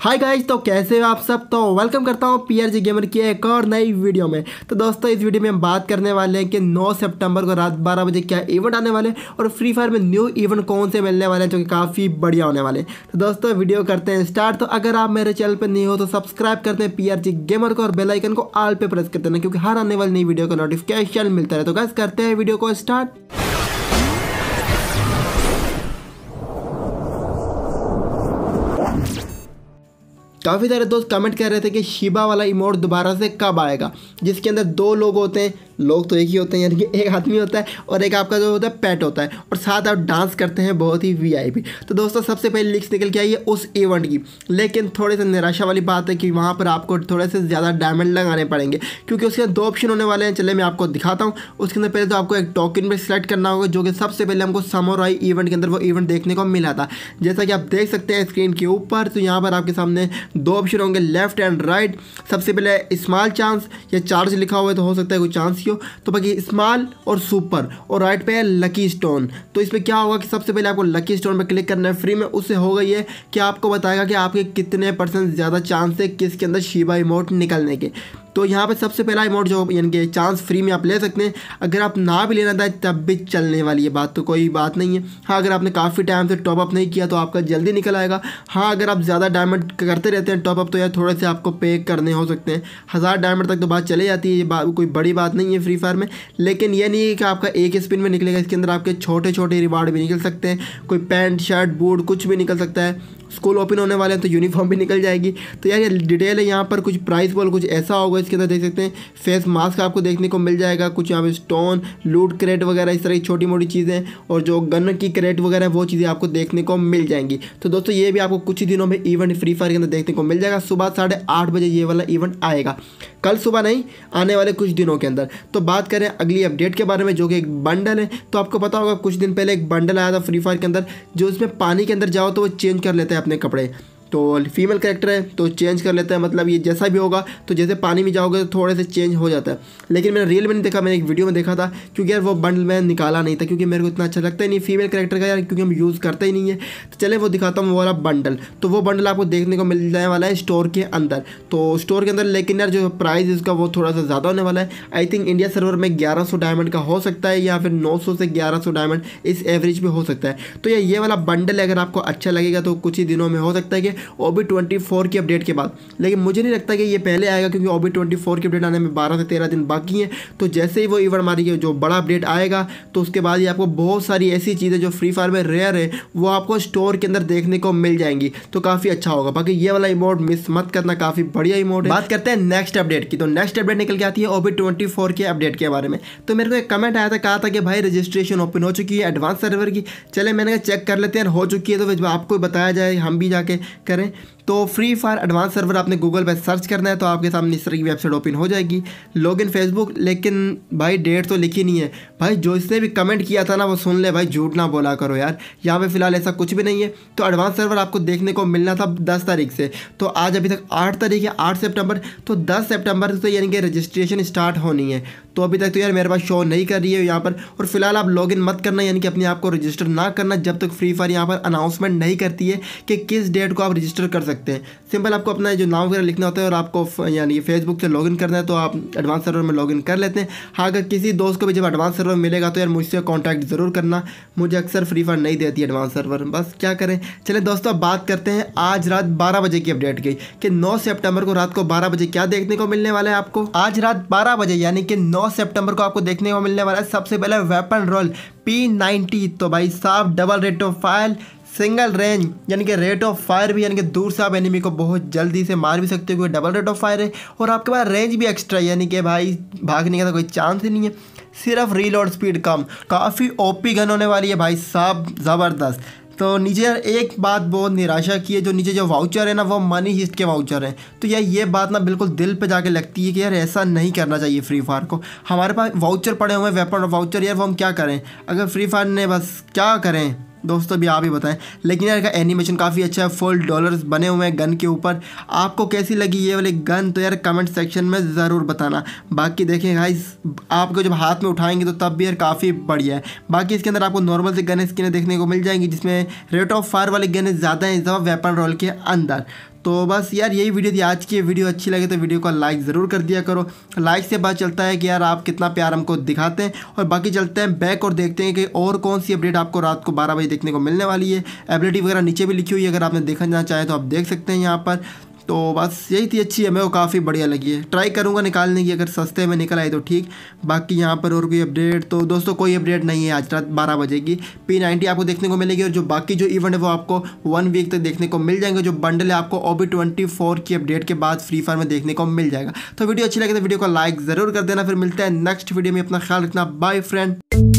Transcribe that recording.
hi guys तो कैसे हो आप सब तो वेलकम करता हूँ पीआरजी गेमर की एक और नई वीडियो में तो दोस्तों इस वीडियो में हम बात करने वाले हैं कि 9 सितंबर को रात 12 बजे क्या इवेंट आने वाले हैं और फ्री फायर में न्यू इवेंट कौन से मिलने वाले हैं जो कि काफ़ी बढ़िया होने वाले हैं तो दोस्तों वीडियो करते हैं स्टार्ट तो अगर आप मेरे चैनल पर नहीं हो तो सब्सक्राइब करते हैं पी गेमर को और बेलाइकन को आल पर प्रेस कर देना क्योंकि हर आने वाली नई वीडियो का नोटिफिकेशन मिलता है तो गैस करते हैं वीडियो को स्टार्ट काफ़ी सारे दोस्त कमेंट कर रहे थे कि शिबा वाला इमोट दोबारा से कब आएगा जिसके अंदर दो लोग होते हैं लोग तो एक ही होते हैं यानी कि एक आदमी होता है और एक आपका जो होता है पेट होता है और साथ आप डांस करते हैं बहुत ही वीआईपी तो दोस्तों सबसे पहले लिक्स निकल के आई है उस इवेंट की लेकिन थोड़े से निराशा वाली बात है कि वहाँ पर आपको थोड़े से ज़्यादा डायमंड लगाने पड़ेंगे क्योंकि उसके दो ऑप्शन होने वाले हैं चले मैं आपको दिखाता हूँ उसके अंदर पहले तो आपको एक टोकन पर सिलेक्ट करना होगा जो कि सबसे पहले हमको समोराई इवेंट के अंदर वो इवेंट देखने को मिला था जैसा कि आप देख सकते हैं स्क्रीन के ऊपर तो यहाँ पर आपके सामने दो ऑप्शन होंगे लेफ्ट एंड राइट सबसे पहले स्मॉल चांस या चार्ज लिखा हुआ है तो हो सकता है कोई चांस रेशियो तो बाकी स्मॉल और सुपर और राइट पे है लकी स्टोन तो इस पर क्या होगा कि सबसे पहले आपको लकी स्टोन पर क्लिक करना है फ्री में उससे होगा ये कि आपको बताएगा कि आपके कितने परसेंट ज़्यादा चांस है किसके अंदर शिबा इमोट निकलने के तो यहाँ पर सबसे पहला अमाउंट जो यानी कि चांस फ्री में आप ले सकते हैं अगर आप ना भी लेना था तब भी चलने वाली है बात तो कोई बात नहीं है हाँ अगर आपने काफ़ी टाइम से टॉपअप नहीं किया तो आपका जल्दी निकल आएगा हाँ अगर आप ज़्यादा डायमंड करते रहते हैं टॉपअप तो यार थोड़े से आपको पे करने हो सकते हैं हज़ार डायमंड तक तो बात चले जाती है ये कोई बड़ी बात नहीं है फ्री फायर में लेकिन ये नहीं है कि आपका एक स्पिन में निकलेगा इसके अंदर आपके छोटे छोटे रिवार्ड भी निकल सकते हैं कोई पैंट शर्ट बूट कुछ भी निकल सकता है स्कूल ओपन होने वाले हैं तो यूनिफॉर्म भी निकल जाएगी तो यार ये डिटेल है यहाँ पर कुछ प्राइस बोल कुछ ऐसा होगा इसके अंदर देख सकते हैं फेस मास्क आपको देखने को मिल जाएगा कुछ यहाँ पे स्टोन लूट क्रेट वगैरह इस तरह की छोटी मोटी चीज़ें और जो गन की क्रेट वगैरह वो चीज़ें आपको देखने को मिल जाएंगी तो दोस्तों ये भी आपको कुछ ही दिनों में इवेंट फ्री फायर के अंदर देखने को मिल जाएगा सुबह साढ़े आठ बजे ये वाला इवेंट आएगा कल सुबह नहीं आने वाले कुछ दिनों के अंदर तो बात करें अगली अपडेट के बारे में जो कि एक बंडल है तो आपको पता होगा कुछ दिन पहले एक बंडल आया था फ्री फायर के अंदर जो उसमें पानी के अंदर जाओ तो वो चेंज कर लेते हैं अपने कपड़े तो फीमेल करेक्टर है तो चेंज कर लेते हैं मतलब ये जैसा भी होगा तो जैसे पानी में जाओगे तो थोड़े से चेंज हो जाता है लेकिन मैंने रियल में नहीं देखा मैंने एक वीडियो में देखा था क्योंकि यार वो बंडल मैं निकाला नहीं था क्योंकि मेरे को इतना अच्छा लगता ही नहीं फीमेल करेक्टर का यार क्योंकि हम यूज़ करते ही नहीं है तो चले वो दिखाता हूँ वो वाला बंडल तो वो बंडल आपको देखने को मिल जाने वाला है स्टोर के अंदर तो स्टोर के अंदर लेकिन यार जो प्राइस इसका वो थोड़ा सा ज़्यादा होने वाला है आई थिंक इंडिया सर्वर में ग्यारह डायमंड का हो सकता है या फिर नौ से ग्यारह डायमंड इस एवरेज पर हो सकता है तो यार ये वाला बंडल अगर आपको अच्छा लगेगा तो कुछ ही दिनों में हो सकता है कि ओबी ट्वेंटी फोर की अपडेट के बाद लेकिन मुझे नहीं लगता कि ये पहले आएगा क्योंकि ओबी ट्वेंटी फोर की अपडेट आने में बारह से तेरह दिन बाकी हैं तो जैसे ही वो इवेंट मारी जो बड़ा अपडेट आएगा तो उसके बाद ही आपको बहुत सारी ऐसी चीज़ें जो फ्री फायर में रेयर है वो आपको स्टोर के अंदर देखने को मिल जाएंगी तो काफ़ी अच्छा होगा बाकी ये वाला इमोट मिस मत करना काफ़ी बढ़िया इमोट है बात करते हैं नेक्स्ट अपडेट की तो नेक्स्ट अपडेट निकल के आती है ओबी ट्वेंटी फोर के अपडेट के बारे में तो मेरे को एक कमेंट आया था कहा था कि भाई रजिस्ट्रेशन ओपन हो चुकी है एडवांस सर्वर की चले मैंने कहा चेक कर लेते हैं हो चुकी है तो आपको बताया जाए हम भी जाके करें तो फ्री फायर एडवांस सर्वर आपने गूगल पर सर्च करना है तो आपके सामने इस तरह की वेबसाइट ओपन हो जाएगी लॉग इन फेसबुक लेकिन भाई डेट तो लिखी नहीं है भाई जो इसने भी कमेंट किया था ना वो सुन ले भाई झूठ ना बोला करो यार यहाँ पर फिलहाल ऐसा कुछ भी नहीं है तो एडवांस सर्वर आपको देखने को मिलना था दस तारीख से तो आज अभी तक आठ तारीख है आठ सेप्टेम्बर तो दस सेप्टेम्बर से तो यानी कि रजिस्ट्रेशन स्टार्ट होनी है तो अभी तक तो यार मेरे पास शो नहीं कर रही है यहाँ पर और फिलहाल आप लॉगिन मत करना यानी कि अपने आप को रजिस्टर ना करना जब तक फ्री फायर यहाँ पर अनाउंसमेंट नहीं करती है कि किस डेट को आप रजिस्टर कर सकते सकते हैं सिंपल आपको अपना जो नाम वगैरह लिखना होता है और आपको यानी फेसबुक से लॉगिन करना है तो आप एडवांस सर्वर में लॉगिन कर लेते हैं हाँ अगर किसी दोस्त को भी जब एडवांस सर्वर मिलेगा तो यार मुझसे कॉन्टैक्ट ज़रूर करना मुझे अक्सर फ्री फायर नहीं देती एडवांस सर्वर बस क्या करें चले दोस्तों अब बात करते हैं आज रात बारह बजे की अपडेट की कि नौ सेप्टेम्बर को रात को बारह बजे क्या देखने को मिलने वाला है आपको आज रात बारह बजे यानी कि नौ सेप्टेम्बर को आपको देखने को मिलने वाला है सबसे पहले वेपन रोल पी नाइन्टी तो भाई साफ double rate of fire single range यानी कि रेट ऑफ फायर भी यानी कि दूर से आप एनिमी को बहुत जल्दी से मार भी सकते हो क्योंकि डबल रेट ऑफ फायर है और आपके पास रेंज भी एक्स्ट्रा यानी कि भाई भागने का तो कोई चांस ही नहीं है सिर्फ रीलोड स्पीड कम काफ़ी ओपी गन होने वाली है भाई साहब ज़बरदस्त तो नीचे यार एक बात बहुत निराशा की है जो नीचे जो वाउचर है ना वो मनी हिस्ट के वाउचर हैं तो यार ये बात ना बिल्कुल दिल पे जाके लगती है कि यार ऐसा नहीं करना चाहिए फ्री फायर को हमारे पास वाउचर पड़े हुए हैं वेपन और वाउचर यार वो हम क्या करें अगर फ्री फायर ने बस क्या करें दोस्तों भी आप ही बताएं लेकिन यार का एनिमेशन काफ़ी अच्छा है फुल डॉलर्स बने हुए हैं गन के ऊपर आपको कैसी लगी ये वाली गन तो यार कमेंट सेक्शन में ज़रूर बताना बाकी देखें गाइस आपको जब हाथ में उठाएंगे तो तब भी यार काफ़ी बढ़िया है बाकी इसके अंदर आपको नॉर्मल से गन स्किनें देखने को मिल जाएंगी जिसमें रेट ऑफ फायर वाली गन ज़्यादा हैं वेपन रोल के अंदर तो बस यार यही वीडियो थी आज की वीडियो अच्छी लगे तो वीडियो को लाइक ज़रूर कर दिया करो लाइक से बात चलता है कि यार आप कितना प्यार हमको दिखाते हैं और बाकी चलते हैं बैक और देखते हैं कि और कौन सी अपडेट आपको रात को बारह बजे देखने को मिलने वाली है एबिलिटी वगैरह नीचे भी लिखी हुई है अगर आपने देखना चाहे तो आप देख सकते हैं यहाँ पर तो बस यही थी अच्छी है मेरे को काफ़ी बढ़िया लगी है ट्राई करूँगा निकालने की अगर सस्ते में निकल आए तो ठीक बाकी यहाँ पर और कोई अपडेट तो दोस्तों कोई अपडेट नहीं है आज रात बारह बजे की पी नाइन्टी आपको देखने को मिलेगी और जो बाकी जो इवेंट है वो आपको वन वीक तक देखने को मिल जाएंगे जो बंडल है आपको ओ बी ट्वेंटी फोर की अपडेट के बाद फ्री फायर में देखने को मिल जाएगा तो वीडियो अच्छी लगे तो वीडियो को लाइक ज़रूर कर देना फिर मिलते हैं नेक्स्ट वीडियो में अपना ख्याल रखना बाय फ्रेंड